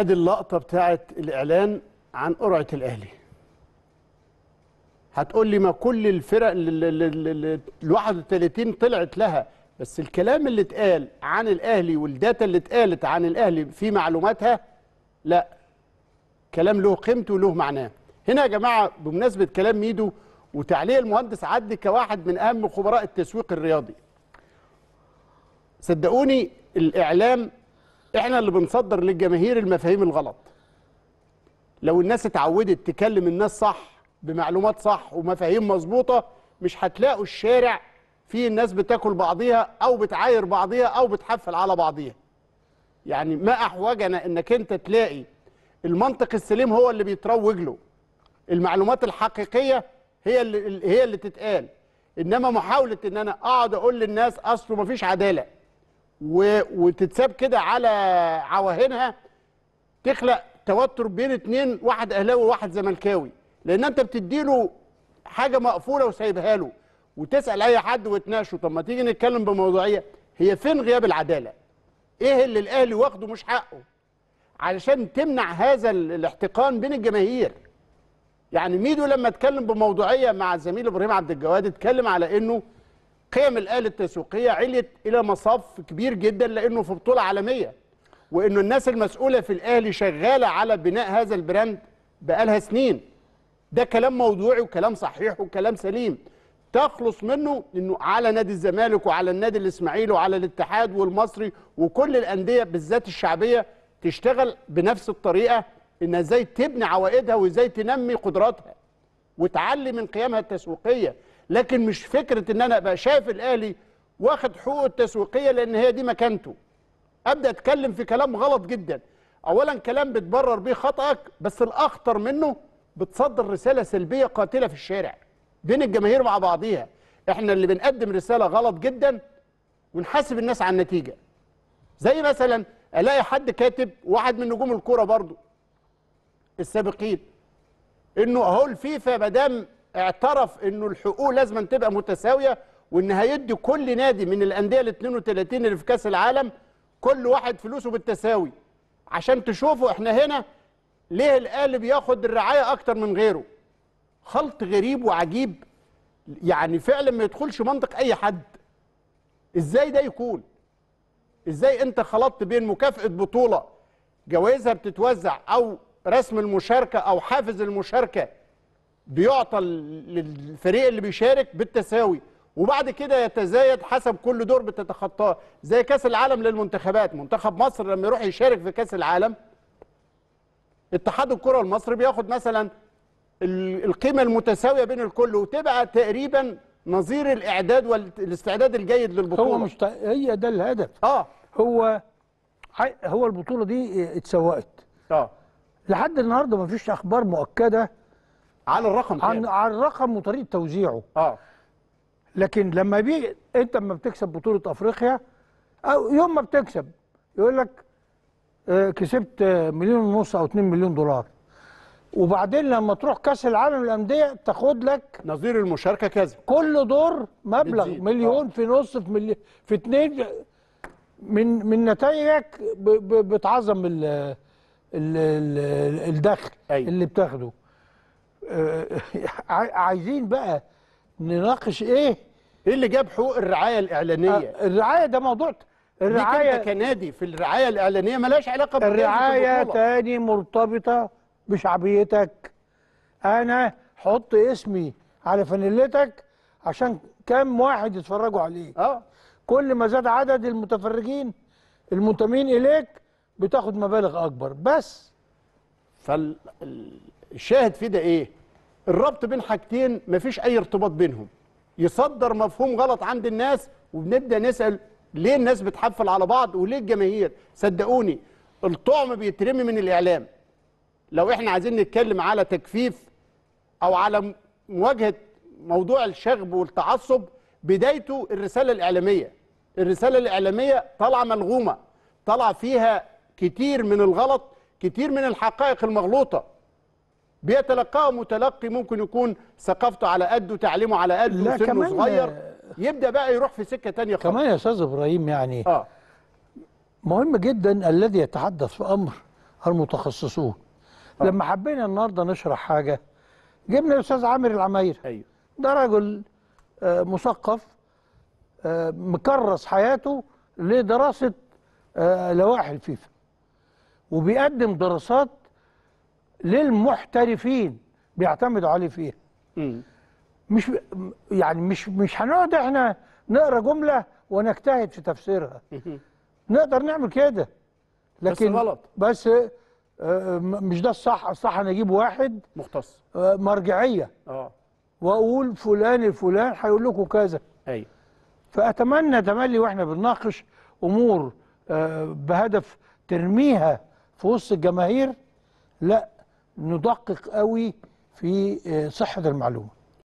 ادي اللقطه بتاعه الاعلان عن قرعه الاهلي هتقول لي ما كل الفرق ال 31 طلعت لها بس الكلام اللي اتقال عن الاهلي والداتا اللي اتقالت عن الاهلي في معلوماتها لا كلام له قيمته وله معناه هنا يا جماعه بمناسبه كلام ميدو وتعليق المهندس عدلي كواحد من اهم خبراء التسويق الرياضي صدقوني الاعلام احنا اللي بنصدر للجماهير المفاهيم الغلط لو الناس اتعودت تكلم الناس صح بمعلومات صح ومفاهيم مظبوطه مش هتلاقوا الشارع فيه الناس بتاكل بعضيها او بتعاير بعضيها او بتحفل على بعضيها يعني ما احوجنا انك انت تلاقي المنطق السليم هو اللي بيتروج له المعلومات الحقيقيه هي اللي هي اللي تتقال انما محاوله ان انا اقعد اقول للناس اصله مفيش عداله و... وتتساب كده على عواهنها تخلق توتر بين اتنين واحد اهلاوي وواحد زملكاوي لان انت بتديله حاجه مقفوله وسايبها له وتسال اي حد وتناقشه طب ما تيجي نتكلم بموضوعيه هي فين غياب العداله ايه اللي الاهلي واخده مش حقه علشان تمنع هذا الاحتقان بين الجماهير يعني ميدو لما اتكلم بموضوعيه مع الزميل ابراهيم عبد الجواد اتكلم على انه قيم الآلة التسويقية عليت إلى مصاف كبير جدا لأنه في بطولة عالمية وإنه الناس المسؤولة في الأهلي شغالة على بناء هذا البراند بقالها سنين ده كلام موضوعي وكلام صحيح وكلام سليم تخلص منه انه على نادي الزمالك وعلى النادي الاسماعيلي وعلى الاتحاد والمصري وكل الانديه بالذات الشعبيه تشتغل بنفس الطريقه انها ازاي تبني عوائدها وازاي تنمي قدراتها وتعلي من قيمها التسويقيه لكن مش فكره ان انا ابقى شايف الاهلي واخد حقوقه التسويقيه لان هي دي مكانته ابدا اتكلم في كلام غلط جدا اولا كلام بتبرر بيه خطأك بس الاخطر منه بتصدر رساله سلبيه قاتله في الشارع بين الجماهير مع بعضيها احنا اللي بنقدم رساله غلط جدا ونحاسب الناس على النتيجه زي مثلا الاقي حد كاتب واحد من نجوم الكوره برضو السابقين انه اهو الفيفا ما دام اعترف انه الحقوق لازم تبقى متساويه وان هيدي كل نادي من الانديه ال 32 اللي في كاس العالم كل واحد فلوسه بالتساوي عشان تشوفوا احنا هنا ليه القالب ياخد الرعايه اكتر من غيره خلط غريب وعجيب يعني فعلا ما يدخلش منطق اي حد ازاي ده يكون ازاي انت خلطت بين مكافاه بطوله جوائزها بتتوزع او رسم المشاركه او حافز المشاركه بيعطى للفريق اللي بيشارك بالتساوي وبعد كده يتزايد حسب كل دور بتتخطاه زي كاس العالم للمنتخبات منتخب مصر لما يروح يشارك في كاس العالم اتحاد الكره المصري بياخد مثلا القيمه المتساويه بين الكل وتبقى تقريبا نظير الاعداد والاستعداد الجيد للبطوله هو مش هي ده الهدف اه هو هو البطوله دي اتسوقت اه لحد النهارده مفيش اخبار مؤكده على الرقم عن يعني. على الرقم وطريقه توزيعه اه لكن لما بي انت لما بتكسب بطوله افريقيا او يوم ما بتكسب يقول لك آه، كسبت آه، مليون ونص او 2 مليون دولار وبعدين لما تروح كاس العالم للانديه تاخد لك نظير المشاركه كذا كل دور مبلغ بتزيد. مليون آه. في نص في ملي في اتنين من من نتائجك بتعظم الدخل أيوة. اللي بتاخده آه، آه، عايزين بقى نناقش ايه ايه اللي جاب حقوق الرعايه الاعلانيه آه، الرعايه ده موضوع الرعايه كنادي في الرعايه الاعلانيه ملهاش علاقه الرعايه تاني مرتبطه بشعبيتك انا حط اسمي على فانيلتك عشان كام واحد يتفرجوا عليه اه كل ما زاد عدد المتفرجين المنتمين اليك بتاخد مبالغ اكبر بس فالشاهد في ده ايه الربط بين حاجتين مفيش أي ارتباط بينهم يصدر مفهوم غلط عند الناس وبنبدأ نسأل ليه الناس بتحفل على بعض وليه الجماهير صدقوني الطعم بيترمي من الإعلام لو احنا عايزين نتكلم على تكفيف أو على مواجهة موضوع الشغب والتعصب بدايته الرسالة الإعلامية الرسالة الإعلامية طالعة ملغومة طالعة فيها كتير من الغلط كتير من الحقائق المغلوطة بيتلقاه متلقي ممكن يكون ثقافته على قده تعليمه على قده وسنه صغير يبدا بقى يروح في سكه تانية خالص كمان يا استاذ ابراهيم يعني آه. مهم جدا الذي يتحدث في امر المتخصصون آه. لما حبينا النهارده نشرح حاجه جبنا الاستاذ عامر العماير ايوه ده رجل آه، مثقف آه، مكرس حياته لدراسه آه، لوائح الفيفا وبيقدم دراسات للمحترفين بيعتمدوا عليه فيها مش يعني مش مش هنقعد احنا نقرا جمله ونجتهد في تفسيرها نقدر نعمل كده لكن بس غلط بس آه، مش ده الصح الصح انا اجيب واحد مختص آه، مرجعيه اه واقول فلان الفلان هيقول لكم كذا ايوه فاتمنى تملي واحنا بنناقش امور آه، بهدف ترميها في وسط الجماهير لا ندقق قوي في آه، صحة المعلومة